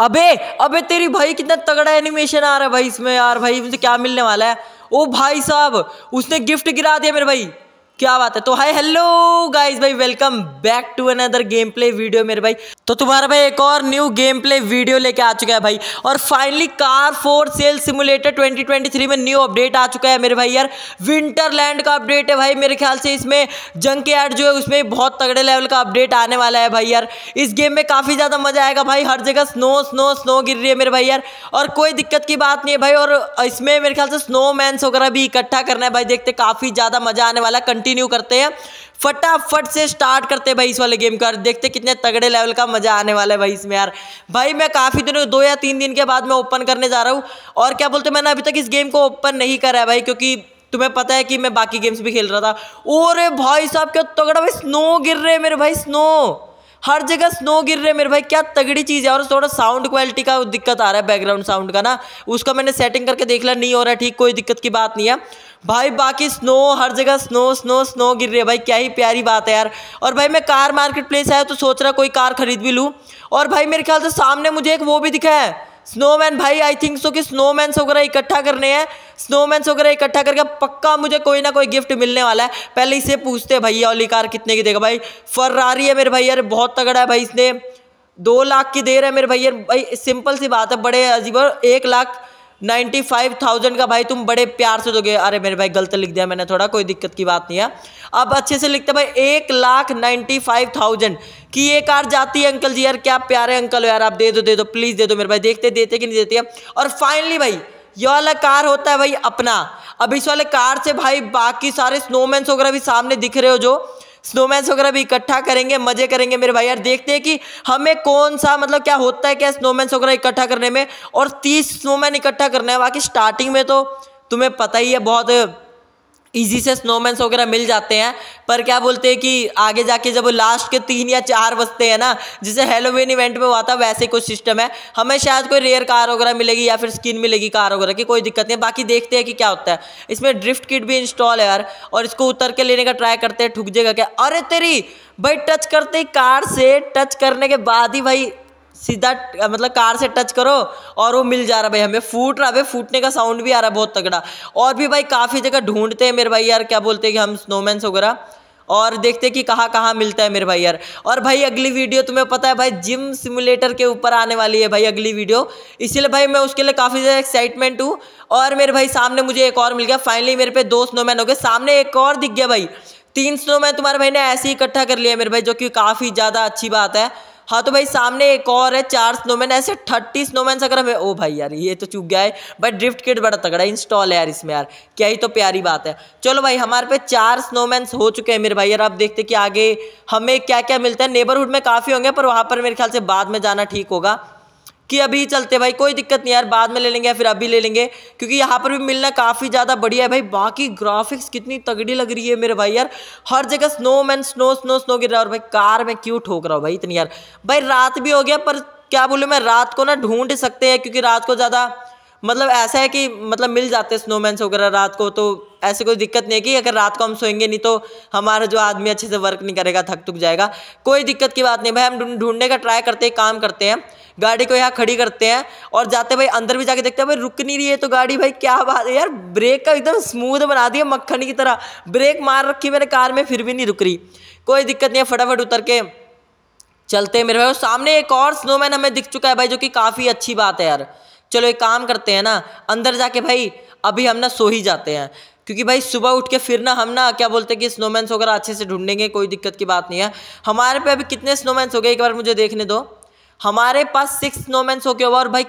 अबे अबे तेरी भाई कितना तगड़ा एनिमेशन आ रहा है भाई इसमें यार भाई मुझे क्या मिलने वाला है ओ भाई साहब उसने गिफ्ट गिरा दिया मेरे भाई क्या बात है तो हाय हेलो गाइस भाई welcome back to another game play video मेरे भाई तो तुम्हारा भाई एक और न्यू गेम प्ले वीडियो लेके आ चुका है भाई और finally car for sale simulator 2023 में न्यू अपडेट आ चुका है मेरे भाई यार विंटरलैंड का अपडेट है भाई मेरे ख्याल से इसमें जंक एड जो है उसमें बहुत तगड़े लेवल का अपडेट आने वाला है भाई यार इस गेम में काफ़ी ज़्यादा मजा आएगा भाई हर जगह स्नो स्नो स्नो गिर रही है मेरे भाई यार और कोई दिक्कत की बात नहीं है भाई और इसमें मेरे ख्याल से स्नो वगैरह भी इकट्ठा करना है भाई देखते काफ़ी ज़्यादा मजा आने वाला है कंटिन्यू करते हैं फटाफट से स्टार्ट करते भाई इस वाले गेम का देखते कितने तगड़े लेवल का मजा आने वाला है भाई इसमें यार भाई मैं काफ़ी दिनों दो या तीन दिन के बाद मैं ओपन करने जा रहा हूँ और क्या बोलते मैंने अभी तक इस गेम को ओपन नहीं करा है भाई क्योंकि तुम्हें पता है कि मैं बाकी गेम्स भी खेल रहा था और भाई साहब क्या तगड़ा भाई स्नो गिर रहे मेरे भाई स्नो हर जगह स्नो गिर रहे मेरे भाई क्या तगड़ी चीज़ है और थोड़ा साउंड क्वालिटी का दिक्कत आ रहा है बैकग्राउंड साउंड का ना उसका मैंने सेटिंग करके देख लिया नहीं हो रहा है ठीक कोई दिक्कत की बात नहीं है भाई बाकी स्नो हर जगह स्नो स्नो स्नो गिर रही है भाई क्या ही प्यारी बात है यार और भाई मैं कार मार्केट प्लेस आया तो सोच रहा कोई कार खरीद भी लूँ और भाई मेरे ख्याल से सामने मुझे एक वो भी दिखा है स्नोमैन भाई आई थिंक सो कि स्नोमैन वगैरह इकट्ठा करने हैं स्नोमैन वगैरह इकट्ठा करके पक्का मुझे कोई ना कोई गिफ्ट मिलने वाला है पहले इसे पूछते हैं भैया ओली कार कितने की देगा भाई फर्रारी है मेरे भाई यार बहुत तगड़ा है भाई इसने दो लाख की दे रहा है मेरे भाई यार भाई सिंपल सी बात है बड़े अजीब और एक लाख नाइन्टी फाइव थाउजेंड का भाई तुम बड़े प्यार से दोगे अरे मेरे भाई गलत लिख दिया मैंने थोड़ा कोई दिक्कत की बात नहीं है अब अच्छे से लिखते भाई एक लाख नाइन्टी फाइव थाउजेंड की ये कार जाती है अंकल जी यार क्या प्यारे अंकल हो यार आप दे दो दे दो प्लीज़ दे दो मेरे भाई देखते देते कि नहीं देते और फाइनली भाई ये वाला कार होता है भाई अपना अब इस वाले कार से भाई बाकी सारे स्नोमैन वगैरह भी सामने दिख रहे हो जो स्नोमैन्स वगैरह भी इकट्ठा करेंगे मजे करेंगे मेरे भाई यार देखते हैं कि हमें कौन सा मतलब क्या होता है क्या स्नोमैन्स वगैरह इकट्ठा करने में और तीस स्नोमैन इकट्ठा करना है बाकी स्टार्टिंग में तो तुम्हें पता ही है बहुत इजी से स्नोमैन्स वगैरह मिल जाते हैं पर क्या बोलते हैं कि आगे जाके जब लास्ट के तीन या चार बजते हैं ना जिसे हेलोवीन इवेंट में हुआ था वैसे कुछ सिस्टम है हमें शायद कोई रेयर कार वगैरह मिलेगी या फिर स्किन मिलेगी कार वगैरह की कोई दिक्कत नहीं बाकी देखते हैं कि क्या होता है इसमें ड्रिफ्ट किट भी इंस्टॉल है यार और इसको उतर के लेने का ट्राई करते हैं ठुक जाएगा क्या अरे तेरी भाई टच करते ही कार से टच करने के बाद ही भाई सीधा मतलब कार से टच करो और वो मिल जा रहा भाई हमें फूट रहा भाई फूटने का साउंड भी आ रहा है बहुत तगड़ा और भी भाई काफ़ी जगह ढूंढते हैं मेरे भाई यार क्या बोलते हैं कि हम स्नोमैन वगैरह और देखते कि कहाँ कहाँ मिलता है मेरे भाई यार और भाई अगली वीडियो तुम्हें पता है भाई जिम सिमुलेटर के ऊपर आने वाली है भाई अगली वीडियो इसीलिए भाई मैं उसके लिए काफ़ी ज़्यादा एक्साइटमेंट हूँ और मेरे भाई सामने मुझे एक और मिल गया फाइनली मेरे पे दो स्नोमैन हो गए सामने एक और दिख गया भाई तीन स्नोमैन तुम्हारे भाई ने ऐसे ही इकट्ठा कर लिया मेरे भाई जो कि काफ़ी ज़्यादा अच्छी बात है हाँ तो भाई सामने एक और है चार स्नोमैन ऐसे थर्टी स्नोमैन अगर हमें ओ भाई यार ये तो चुक गया है भाई ड्रिफ्ट किट बड़ा तगड़ा इंस्टॉल है यार इसमें यार क्या ही तो प्यारी बात है चलो भाई हमारे पे चार स्नोमैन हो चुके हैं मेरे भाई यार आप देखते कि आगे हमें क्या क्या मिलता है नेबरहुड में काफ़ी होंगे पर वहाँ पर मेरे ख्याल से बाद में जाना ठीक होगा कि अभी चलते भाई कोई दिक्कत नहीं यार बाद में ले लेंगे या फिर अभी ले लेंगे क्योंकि यहाँ पर भी मिलना काफ़ी ज़्यादा बढ़िया है भाई बाकी ग्राफिक्स कितनी तगड़ी लग रही है मेरे भाई यार हर जगह snow man snow snow snow गिर रहा है और भाई कार में क्यों ठोक रहा हूँ भाई इतनी यार भाई रात भी हो गया पर क्या बोलूँ मैं रात को ना ढूंढ सकते हैं क्योंकि रात को ज़्यादा मतलब ऐसा है कि मतलब मिल जाते हैं स्नोमैन्स वगैरह रात को तो ऐसे कोई दिक्कत नहीं है कि अगर रात को हम सोएंगे नहीं तो हमारा जो आदमी अच्छे से वर्क नहीं करेगा थक थक जाएगा कोई दिक्कत की बात नहीं भाई हम ढूंढने का ट्राई करते हैं काम करते हैं गाड़ी को यहाँ खड़ी करते हैं और जाते भाई अंदर भी जाके देखते हैं भाई रुक नहीं रही है तो गाड़ी भाई क्या बात है यार ब्रेक का एकदम स्मूथ बना दिया मक्खन की तरह ब्रेक मार रखी मैंने कार में फिर भी नहीं रुक रही कोई दिक्कत नहीं है फटाफट उतर के चलते मेरे भाई और सामने एक और स्नोमैन हमें दिख चुका है भाई जो कि काफ़ी अच्छी बात है यार चलो एक काम करते हैं ना अंदर जाके भाई अभी हम ना सो ही जाते हैं क्योंकि भाई सुबह उठ के फिर ना हम ना क्या बोलते हैं कि स्नोमैन्स वगैरह अच्छे से ढूंढेंगे कोई दिक्कत की बात नहीं है हमारे पे अभी कितने स्नोमैन्स हो गए एक बार मुझे देखने दो हमारे पास सिक्स स्नोमैन्स हो गए और भाई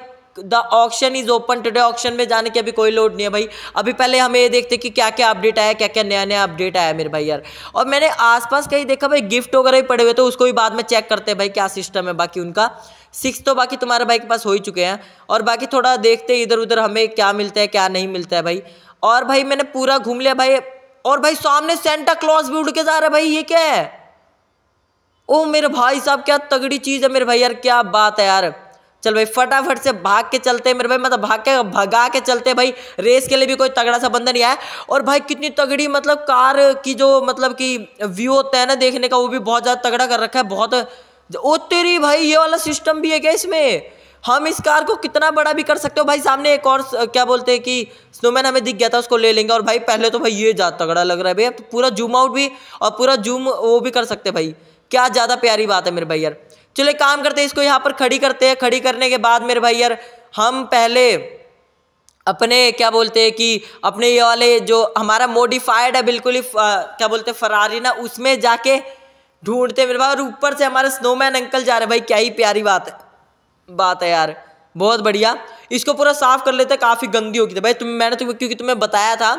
the auction is open today auction में जाने की अभी कोई लोड नहीं है भाई अभी पहले हमें ये देखते कि क्या क्या अपडेट आया क्या क्या नया नया अपडेट आया मेरे भाई यार और मैंने आसपास कहीं देखा भाई गिफ्ट वगैरह ही पड़े हुए तो उसको भी बाद में चेक करते हैं भाई क्या सिस्टम है बाकी उनका सिक्स तो बाकी तुम्हारे भाई के पास हो ही चुके हैं और बाकी थोड़ा देखते इधर उधर हमें क्या मिलता है क्या नहीं मिलता है भाई और भाई मैंने पूरा घूम लिया भाई और भाई सामने सेंटा क्लॉज भी उड़ के जा रहा है भाई ये क्या है ओ मेरे भाई साहब क्या तगड़ी चीज़ है मेरे भाई यार क्या बात है यार चल भाई फटाफट से भाग के चलते मेरे भाई मतलब भाग के भगा के चलते भाई रेस के लिए भी कोई तगड़ा सा बंदा नहीं आया और भाई कितनी तगड़ी मतलब कार की जो मतलब कि व्यू होता है ना देखने का वो भी बहुत ज़्यादा तगड़ा कर रखा है बहुत ओ तेरी भाई ये वाला सिस्टम भी है क्या इसमें हम इस कार को कितना बड़ा भी कर सकते हो भाई सामने एक और क्या बोलते हैं कि स्नोमैन हमें दिख गया था उसको ले लेंगे और भाई पहले तो भाई ये ज्यादा तगड़ा लग रहा है भाई पूरा जूम आउट भी और पूरा जूम वो भी कर सकते भाई क्या ज़्यादा प्यारी बात है मेरे भाई यार चलो काम करते हैं इसको यहाँ पर खड़ी करते हैं खड़ी करने के बाद मेरे भाई यार हम पहले अपने क्या बोलते हैं कि अपने ये वाले जो हमारा मोडिफाइड है बिल्कुल ही क्या बोलते हैं फरारी ना उसमें जाके ढूंढते मेरे भाई और ऊपर से हमारे स्नोमैन अंकल जा रहे भाई क्या ही प्यारी बात है बात है यार बहुत बढ़िया इसको पूरा साफ कर लेते काफ़ी गंदी होगी तो। भाई तुम मैंने तुम्हें क्योंकि तुम्हें बताया था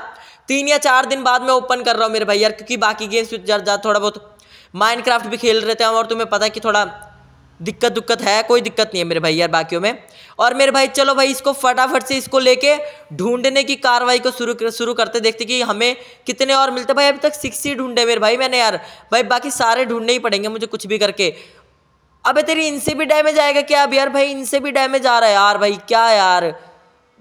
तीन या चार दिन बाद मैं ओपन कर रहा हूँ मेरे भाई यार क्योंकि बाकी गेम्स जा, थोड़ा बहुत माइनक्राफ्ट भी खेल रहे थे हम और तुम्हें पता है कि थोड़ा दिक्कत दुक्कत है कोई दिक्कत नहीं है मेरे भाई यार बाकियों में और मेरे भाई चलो भाई इसको फटाफट से इसको लेके ढूंढने की कार्रवाई को शुरू शुरू करते देखते कि हमें कितने और मिलते भाई अभी तक सिक्स ही ढूंढे मेरे भाई मैंने यार भाई बाकी सारे ढूंढने ही पड़ेंगे मुझे कुछ भी करके अबे तेरी इनसे भी डैमेज आएगा क्या अब यार भाई इनसे भी डैमेज आ रहा है यार भाई क्या यार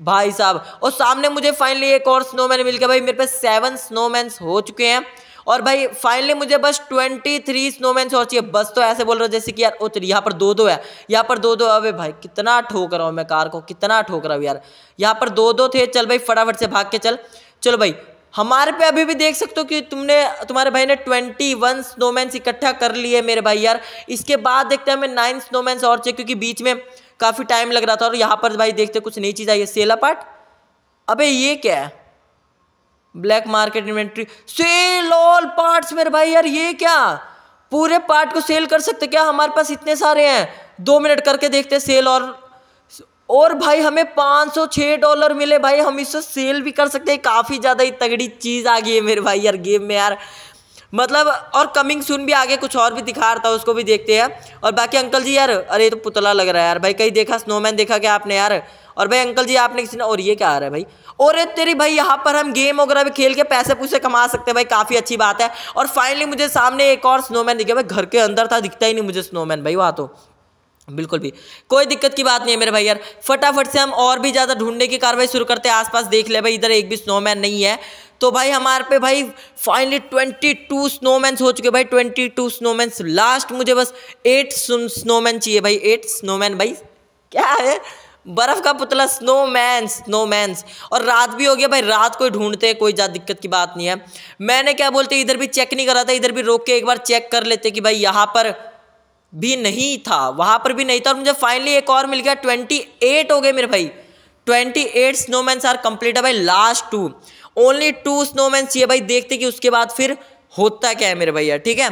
भाई साहब और सामने मुझे फाइनली एक और स्नोमैन मिल गया भाई मेरे पास सेवन स्नोमैन हो चुके हैं और भाई फाइनली मुझे बस ट्वेंटी थ्री स्नोमैन और चाहिए बस तो ऐसे बोल रहे हो जैसे कि यार उतर यहाँ पर दो दो है यहाँ पर दो दो अबे भाई कितना ठोक रहा हूँ मैं कार को कितना ठोक रहा हूँ यार यहाँ पर दो दो थे चल भाई फटाफट से भाग के चल चलो भाई हमारे पे अभी भी देख सकते हो कि तुमने तुम्हारे भाई ने ट्वेंटी वन स्नोमैन्स इकट्ठा कर लिए मेरे भाई यार इसके बाद देखते हैं हमें नाइन स्नोमैन्स और चाहिए क्योंकि बीच में काफ़ी टाइम लग रहा था और यहाँ पर भाई देखते कुछ नई चीज़ आई है सेला पार्ट अबे ये क्या है black market inventory sale all parts मेरे भाई यार ये क्या पूरे पार्ट को सेल कर सकते क्या हमारे पास इतने सारे हैं दो मिनट करके देखते सेल और और भाई हमें पाँच सौ छः डॉलर मिले भाई हम इससे सेल भी कर सकते हैं काफ़ी ज़्यादा ही तगड़ी चीज़ आ गई है मेरे भाई यार गेम में यार मतलब और कमिंग सुन भी आगे कुछ और भी दिखा रहा था उसको भी देखते हैं और बाकी अंकल जी यार अरे तो पुतला लग रहा है यार भाई कहीं देखा स्नोमैन देखा क्या आपने यार और भाई अंकल जी आपने किसी ने और ये क्या आ रहा है भाई और ये तेरी भाई यहाँ पर हम गेम वगैरह भी खेल के पैसे पूसे कमा सकते हैं भाई काफ़ी अच्छी बात है और फाइनली मुझे सामने एक और स्नोमैन दिखे भाई घर के अंदर था दिखता ही नहीं मुझे स्नोमैन भाई वहाँ तो बिल्कुल भी कोई दिक्कत की बात नहीं है मेरे भाई यार फटाफट से हम और भी ज़्यादा ढूंढने की कार्रवाई शुरू करते हैं आसपास देख ले भाई इधर एक भी स्नोमैन नहीं है तो भाई हमारे पे भाई फाइनली ट्वेंटी टू स्नोमैन्स हो चुके भाई ट्वेंटी टू स्नोमैन्स लास्ट मुझे बस एट स्नोमैन चाहिए भाई एट स्नोमैन भाई क्या है बर्फ का पुतला स्नोमैन स्नोमैन्स और रात भी हो गया भाई रात को ढूंढते हैं कोई ज़्यादा दिक्कत की बात नहीं है मैंने क्या बोलते इधर भी चेक नहीं करा था इधर भी रोक के एक बार चेक कर लेते कि भाई यहाँ पर भी नहीं था वहाँ पर भी नहीं था और मुझे फाइनली एक और मिल गया ट्वेंटी एट हो गए मेरे भाई twenty eight snowmans are complete है भाई last two only two snowman चाहिए भाई देखते कि उसके बाद फिर होता क्या है मेरे भैया ठीक है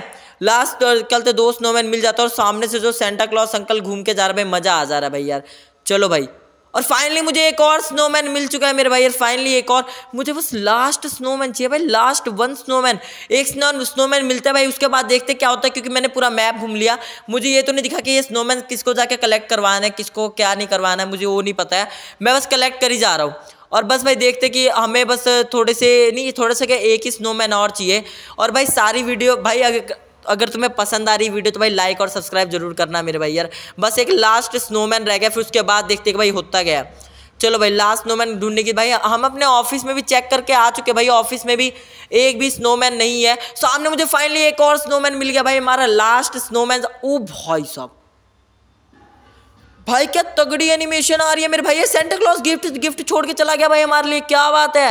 लास्ट कल तो दो स्नोमैन मिल जाता है और सामने से जो सेंटा क्लॉस अंकल घूम के जा रहा है भाई मज़ा आ जा रहा है भाई यार चलो भाई और फाइनली मुझे एक और स्नोमैन मिल चुका है मेरे भाई यार फाइनली एक और मुझे बस लास्ट स्नोमैन चाहिए भाई लास्ट वन स्नोमैन एक स्नो स्नोमैन मिलता है भाई उसके बाद देखते क्या होता है क्योंकि मैंने पूरा मैप घूम लिया मुझे ये तो नहीं दिखा कि ये स्नोमैन किसको जाके कलेक्ट करवाना है किसको क्या नहीं करवाना है मुझे वो नहीं पता है मैं बस कलेक्ट कर ही जा रहा हूँ और बस भाई देखते कि हमें बस थोड़े से नहीं थोड़ा सा क्या एक ही स्नोमैन और चाहिए और भाई सारी वीडियो भाई अगर अगर तुम्हें पसंद आ रही वीडियो तो भाई लाइक और सब्सक्राइब जरूर करना मेरे भाई यार बस एक लास्ट स्नोमैन रह गया फिर उसके बाद देखते कि भाई होता गया चलो भाई लास्ट स्नोमैन ढूंढने की भाई हम अपने ऑफिस में भी चेक करके आ चुके भाई ऑफिस में भी एक भी स्नोमैन नहीं है सामने मुझे फाइनली एक और स्नोमैन मिल गया भाई हमारा लास्ट स्नोमैन ओ भाई साहब भाई क्या तगड़ी एनिमेशन आ रही है मेरे भाई ये सेंटा क्लॉज गिफ्ट गिफ्ट छोड़ के चला गया भाई हमारे लिए क्या बात है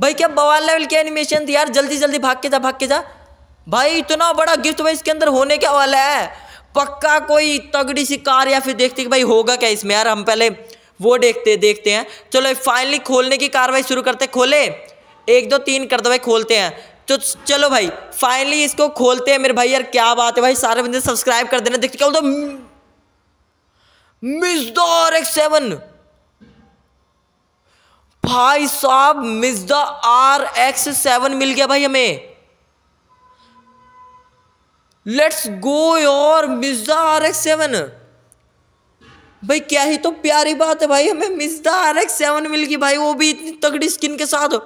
भाई क्या बवाल लेवल की एनिमेशन थी यार जल्दी जल्दी भाग के जा भाग के जा भाई इतना बड़ा गिफ्ट भाई इसके अंदर होने क्या वाला है पक्का कोई तगड़ी सी कार या फिर देखते कि भाई होगा क्या इसमें यार हम पहले वो देखते देखते हैं चलो फाइनली खोलने की कार्रवाई शुरू करते खोले एक दो तीन कर दो भाई खोलते हैं तो चलो भाई फाइनली इसको खोलते हैं मेरे भाई यार क्या बात है भाई सारे बंदे सब्सक्राइब कर देना देखते क्या बोलते मिजदा आर एक्स सेवन भाई साहब मिजदा आर एक्स सेवन मिल गया भाई हमें let's go your Mazda R X seven भाई क्या ही तो प्यारी बात है भाई हमें मिजदा आर एक्स सेवन मिल गई भाई वो भी इतनी तगड़ी स्किन के साथ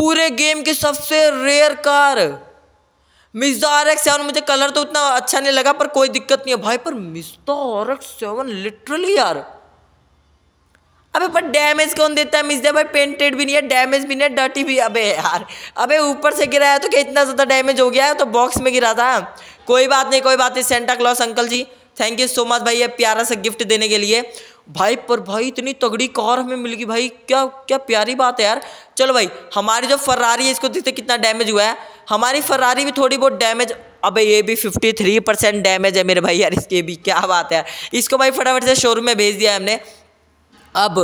पूरे गेम के सबसे rare car Mazda R X seven मुझे कलर तो उतना अच्छा नहीं लगा पर कोई दिक्कत नहीं है भाई पर Mazda R X seven literally यार अबे पर डैमेज कौन देता है मिजदा भाई पेंटेड भी नहीं है डैमेज भी नहीं है डर्टी भी अबे यार अबे ऊपर से गिरा है तो क्या इतना ज़्यादा डैमेज हो गया है तो बॉक्स में गिरा था कोई बात नहीं कोई बात नहीं Santa Claus uncle ji thank you so much भाई ये प्यारा सा गिफ्ट देने के लिए भाई पर भाई इतनी तगड़ी कार हमें मिल गई भाई क्या क्या प्यारी बात है यार चलो भाई हमारी जो फरारी है इसको देखते कितना डैमेज हुआ है हमारी फरारी भी थोड़ी बहुत डैमेज अबे ये भी 53 परसेंट डैमेज है मेरे भाई यार इसके भी क्या बात है इसको भाई फटाफट से शोरूम में भेज दिया हमने अब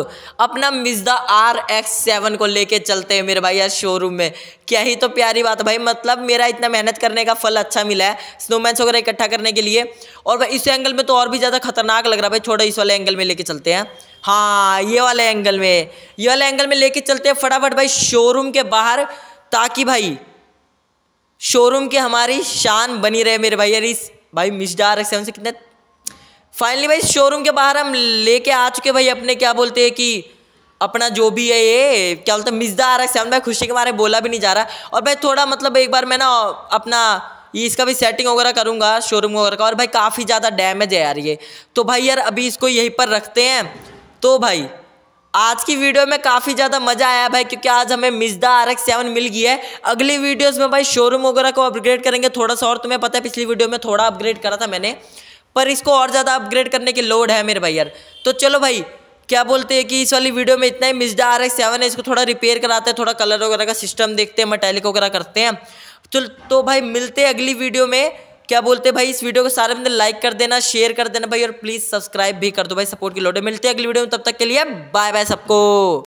अपना मिजदा आर एक्स सेवन को लेके चलते हैं मेरे भाई यार शोरूम में क्या ही तो प्यारी बात है भाई मतलब मेरा इतना मेहनत करने का फल अच्छा मिला है स्नोमैन वगैरह इकट्ठा करने के लिए और भाई इस एंगल में तो और भी ज़्यादा खतरनाक लग रहा है भाई छोटा इस वाले एंगल में लेके चलते हैं हाँ ये वाले एंगल में ये वाले एंगल में लेके चलते हैं फटाफट भाई शोरूम के बाहर ताकि भाई शोरूम की हमारी शान बनी रहे मेरे भाई यार इस भाई मिस्डा आर एक्स सेवन से कितने फाइनली भाई शोरूम के बाहर हम लेके आ चुके भाई अपने क्या बोलते हैं कि अपना जो भी है ये क्या बोलते हैं मिजदा आ रहा है सेवन भाई खुशी के मारे बोला भी नहीं जा रहा और भाई थोड़ा मतलब एक बार मैं ना अपना ये इसका भी सेटिंग वगैरह करूँगा शोरूम वगैरह का और भाई काफ़ी ज़्यादा डैमेज है यार ये तो भाई यार अभी इसको यहीं पर रखते हैं तो भाई आज की वीडियो में काफ़ी ज़्यादा मज़ा आया भाई क्योंकि आज हमें मिजदा आर एक्स सेवन मिल गई है अगली वीडियोस में भाई शोरूम वगैरह को अपग्रेड करेंगे थोड़ा सा और तुम्हें पता है पिछली वीडियो में थोड़ा अपग्रेड करा था मैंने पर इसको और ज़्यादा अपग्रेड करने की लोड है मेरे भाई यार तो चलो भाई क्या बोलते हैं कि इस वाली वीडियो में इतना ही मिजडा आर एक्स सेवन है इसको थोड़ा रिपेयर कराते हैं थोड़ा कलर वगैरह का सिस्टम देखते हैं मटैलिक वगैरह करते हैं चल तो भाई मिलते हैं अगली वीडियो में क्या बोलते हैं भाई इस वीडियो को सारे बंदे लाइक कर देना शेयर कर देना भाई और प्लीज़ सब्सक्राइब भी कर दो भाई सपोर्ट की लोडे मिलते हैं अगली वीडियो में तब तक के लिए बाय बाय सबको